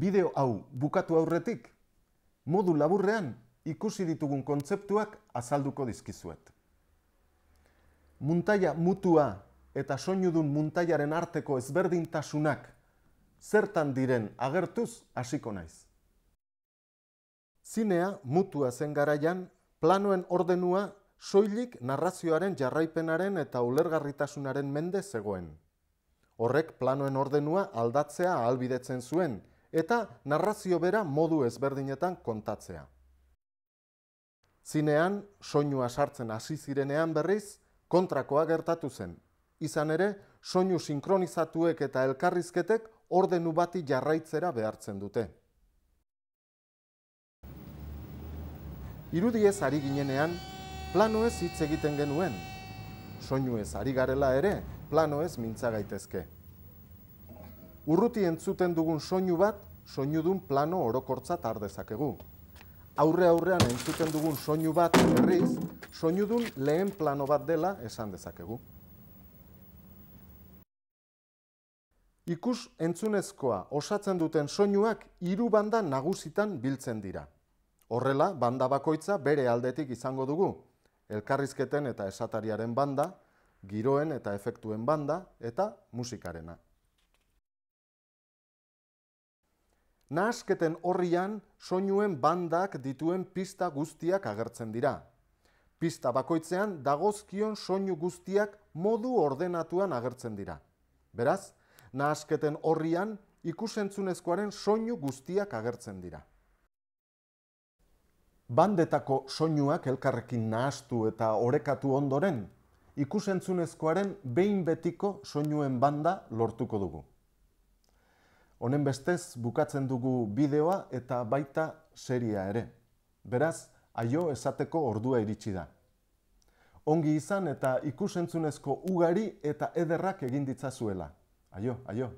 bideo hau bukatu aurretik, modu laburrean ikusi ditugun kontzeptuak azalduko dizkizuet. Muntaia mutua eta soinudun muntaiaren arteko ezberdintasunak zertan diren agertuz hasiko naiz. Zinea mutua zen garaian, planoen ordenua soilik narrazioaren jarraipenaren eta ulergarritasunaren mende zegoen. Horrek planoen ordenua aldatzea ahalbidetzen zuen, eta narrazio bera modu ezberdinetan kontatzea. Zinean, soinua sartzen hasi zirenean berriz, kontrakoa gertatu zen. Izan ere, soinu sinkronizatuek eta elkarrizketek ordenu bati jarraitzera behartzen dute. Irudiez ari ginenean, ez hitz egiten genuen. ez ari garela ere, planoez mintza gaitezke urruti entzuten dugun soinu bat, soinudun plano orokortzat ardezakegu. Aurre aurrean entzuten dugun soinu bat berriz, soinudun lehen plano bat dela esan dezakegu. Ikus entzunezkoa osatzen duten soinuak hiru banda nagusitan biltzen dira. Horrela, banda bakoitza bere aldetik izango dugu. Elkarrizketen eta esatariaren banda, giroen eta efektuen banda eta musikarena. Nahasketen horrian soinuen bandak dituen pista guztiak agertzen dira. Pista bakoitzean dagozkion soinu guztiak modu ordenatuan agertzen dira. Beraz, nahasketen horrian ikusentzunezkoaren soinu guztiak agertzen dira. Bandetako soinuak elkarrekin nahastu eta orekatu ondoren, ikusentzunezkoaren behin betiko soinuen banda lortuko dugu. Honen bestez bukatzen dugu bideoa eta baita seria ere. Beraz, aio esateko ordua iritsi da. Ongi izan eta ikusentzunezko ugari eta ederrak egin ditzazuela. Aio, aio.